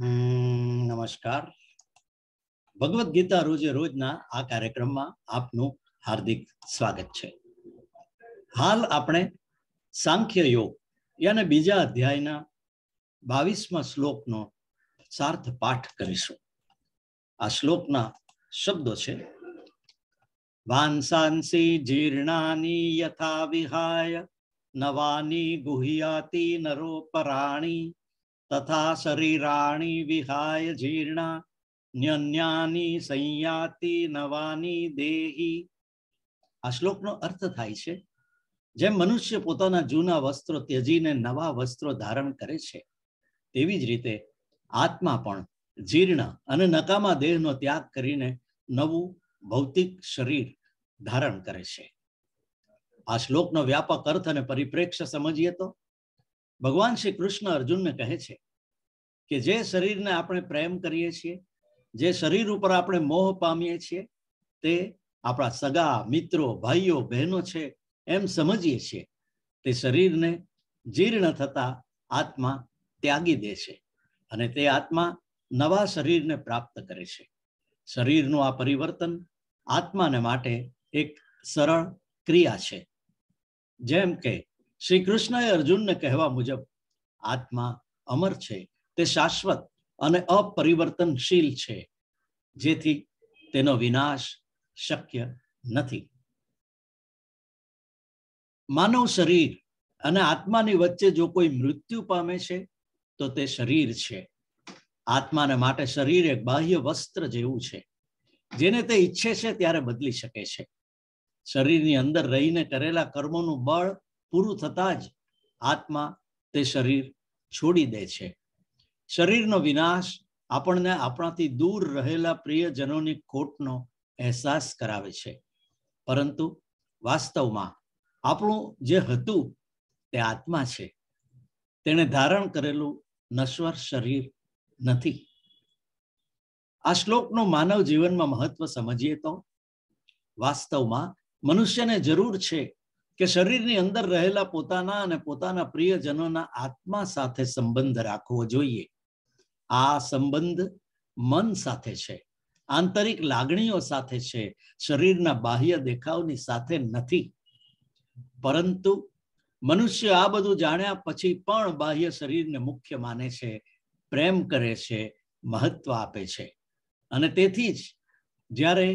નમસ્કાર ભગવદ્ ગીતા રોજે રોજના આ કાર્યક્રમમાં આપનું હાર્દિક સ્વાગત છે હાલ આપણે સાંખ્ય યોગ યાને બીજા અધ્યાયના બાવીસમાં શ્લોકનો સાર્થ પાઠ કરીશું આ શ્લોકના શબ્દો છે વાંસાંસી જીર્ણાની યથા વિહાય નવાની ગુહ્યાતી નરોપરાણી તથા શરીરાણી વિહાય જીર્ણા ન્યન્યાની સંયાતિ નવાની દેહી આ શ્લોકનો અર્થ થાય છે જેમ મનુષ્ય પોતાના જૂના વસ્ત્રો ત્યજીને નવા વસ્ત્રો ધારણ કરે છે તેવી જ રીતે આત્મા પણ જીર્ણ અને નકામા દેહનો ત્યાગ કરીને નવું ભૌતિક શરીર ધારણ કરે છે આ શ્લોકનો વ્યાપક અર્થ અને પરિપ્રેક્ષ્ય સમજીએ તો ભગવાન શ્રી કૃષ્ણ અર્જુનને કહે છે કે જે શરીરને આપણે પ્રેમ કરીએ છીએ જે શરીર ઉપર આપણે મોહ પામીએ છીએ તે આપણા સગા મિત્રો ભાઈઓ બહેનો છે એમ સમજીએ છીએ તે શરીરને જીર્ણ થતા આત્મા ત્યાગી દે છે અને તે આત્મા નવા શરીરને પ્રાપ્ત કરે છે શરીરનું આ પરિવર્તન આત્માને માટે એક સરળ ક્રિયા છે જેમ કે શ્રી કૃષ્ણએ અર્જુનને કહેવા મુજબ આત્મા અમર છે તે શાશ્વત અને અપરિવર્તનશીલ છે જેથી તેનો વિનાશ શક્ય નથી માનવ શરીર અને આત્માની વચ્ચે જો કોઈ મૃત્યુ પામે છે તો તે શરીર છે આત્માને માટે શરીર એક બાહ્ય વસ્ત્ર જેવું છે જેને તે ઈચ્છે છે ત્યારે બદલી શકે છે શરીરની અંદર રહીને કરેલા કર્મોનું બળ પૂરું થતા જ આત્મા તે શરીર છોડી દે છે શરીરનો વિનાશ આપણને આપણાથી દૂર રહેલા પ્રિયજનોની ખોટનો અહેસાસ કરાવે છે પરંતુ વાસ્તવમાં આપણું જે હતું તે આત્મા છે તેણે ધારણ કરેલું નશ્વર શરીર નથી આ શ્લોકનું માનવ જીવનમાં મહત્વ સમજીએ તો વાસ્તવમાં મનુષ્યને જરૂર છે કે શરીરની અંદર રહેલા પોતાના અને પોતાના પ્રિયજનોના આત્મા સાથે સંબંધ રાખવો જોઈએ આ સંબંધ મન સાથે છે આંતરિક લાગણીઓ સાથે છે શરીરના બાહ્ય દેખાવની સાથે નથી પરંતુ મનુષ્ય આ બધું જાણ્યા પછી પણ બાહ્ય શરીરને મુખ્ય માને છે પ્રેમ કરે છે મહત્વ આપે છે અને તેથી જ જ્યારે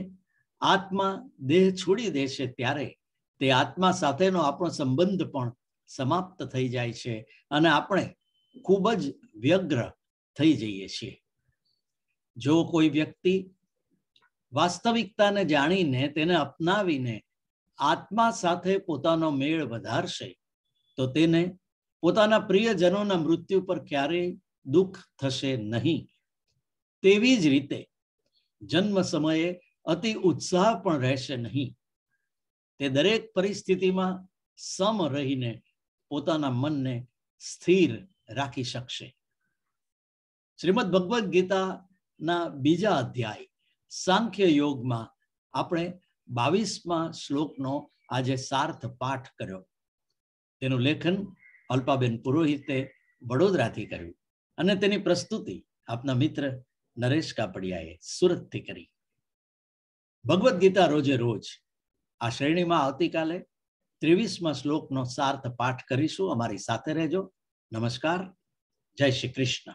આત્મા દેહ છોડી દે છે ત્યારે તે આત્મા સાથેનો આપણો સંબંધ પણ સમાપ્ત થઈ જાય છે અને આપણે ખૂબ જ વ્યગ્ર થઈ જઈએ છીએ જો કોઈ વ્યક્તિ વાસ્તવિકતાને જાણીને તેને અપનાવીને આત્મા સાથે પોતાનો મેળ વધારશે તો તેને પોતાના પ્રિયજનોના મૃત્યુ પર ક્યારેય દુઃખ થશે નહીં તેવી જ રીતે જન્મ સમયે અતિ ઉત્સાહ પણ રહેશે નહીં તે દરેક પરિસ્થિતિમાં સમ રહીને પોતાના મનને સ્થિર રાખી શકશે શ્રીમદ ભગવદ્ ગીતાના બીજા અધ્યાય સાંખ્ય યોગમાં આપણે બાવીસમાં શ્લોકનો આજે સાર્થ પાઠ કર્યો તેનું લેખન અલ્પાબેન પુરોહિતે વડોદરાથી કર્યું અને તેની પ્રસ્તુતિ આપના મિત્ર નરેશ કાપડિયાએ સુરતથી કરી ભગવદ્ ગીતા રોજે રોજ આ શ્રેણીમાં આવતીકાલે ત્રેવીસમાં શ્લોકનો સાર્થ પાઠ કરીશું અમારી સાથે રહેજો નમસ્કાર જય શ્રી કૃષ્ણ